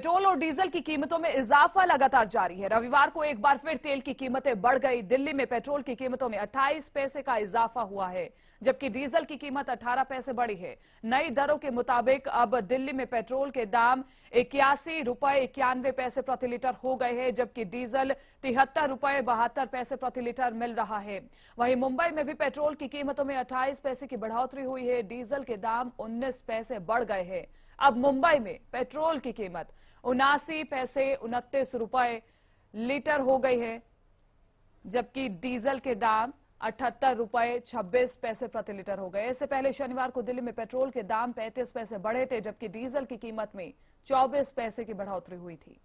petrol और diesel की कीमतों में इजाफा लगातार जारी है रविवार को एक बार फिर तेल की कीमतें बढ़ गई दिल्ली में पेट्रोल की कीमतों में 28 पैसे का इजाफा हुआ है जबकि डीजल की कीमत 18 पैसे बढ़ी है नई दरों के मुताबिक अब दिल्ली में पेट्रोल के दाम इक्यासी रुपए इक्यानवे पैसे प्रति लीटर हो गए हैं जबकि डीजल तिहत्तर रुपए बहत्तर पैसे प्रति लीटर मिल रहा है वहीं मुंबई में भी पेट्रोल की कीमतों में अट्ठाईस पैसे की बढ़ोतरी हुई है डीजल के दाम उन्नीस पैसे बढ़ गए हैं अब मुंबई में पेट्रोल की कीमत उनासी पैसे उनतीस रुपए लीटर हो गई है जबकि डीजल के दाम अठहत्तर रुपए छब्बीस पैसे प्रति लीटर हो गए इससे पहले शनिवार को दिल्ली में पेट्रोल के दाम पैंतीस पैसे बढ़े थे जबकि डीजल की कीमत में चौबीस पैसे की बढ़ोतरी हुई थी